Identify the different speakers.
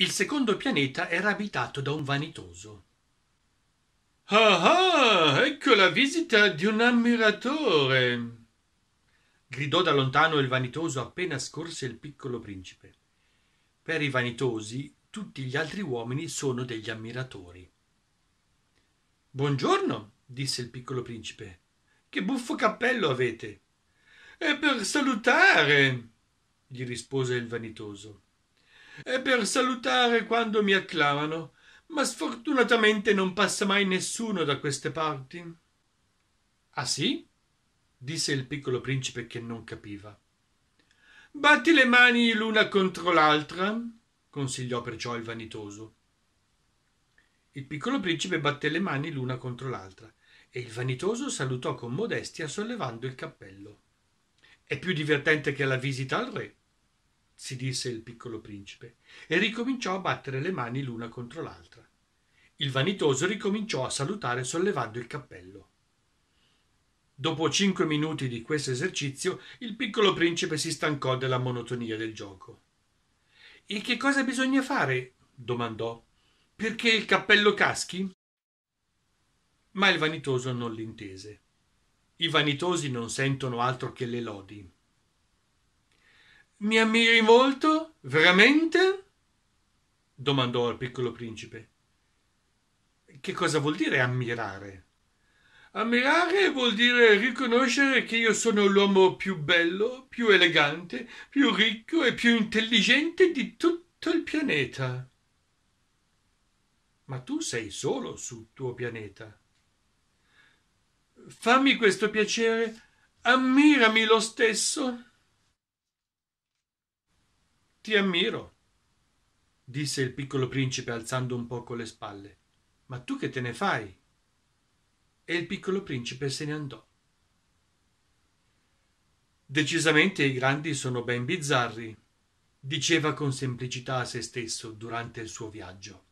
Speaker 1: Il secondo pianeta era abitato da un vanitoso. Ah ah, ecco la visita di un ammiratore! gridò da lontano il vanitoso appena scorse il piccolo principe. Per i vanitosi tutti gli altri uomini sono degli ammiratori. Buongiorno, disse il piccolo principe. Che buffo cappello avete! È per salutare, gli rispose il vanitoso e per salutare quando mi acclamano ma sfortunatamente non passa mai nessuno da queste parti ah sì disse il piccolo principe che non capiva batti le mani l'una contro l'altra consigliò perciò il vanitoso il piccolo principe batté le mani l'una contro l'altra e il vanitoso salutò con modestia sollevando il cappello è più divertente che la visita al re si disse il piccolo principe, e ricominciò a battere le mani l'una contro l'altra. Il vanitoso ricominciò a salutare sollevando il cappello. Dopo cinque minuti di questo esercizio, il piccolo principe si stancò della monotonia del gioco. E che cosa bisogna fare? domandò. Perché il cappello caschi? Ma il vanitoso non l'intese. I vanitosi non sentono altro che le lodi. Mi ammiri molto? Veramente? domandò al piccolo principe. Che cosa vuol dire ammirare? Ammirare vuol dire riconoscere che io sono l'uomo più bello, più elegante, più ricco e più intelligente di tutto il pianeta. Ma tu sei solo sul tuo pianeta. Fammi questo piacere, ammirami lo stesso ti ammiro disse il piccolo principe alzando un poco le spalle ma tu che te ne fai e il piccolo principe se ne andò decisamente i grandi sono ben bizzarri diceva con semplicità a se stesso durante il suo viaggio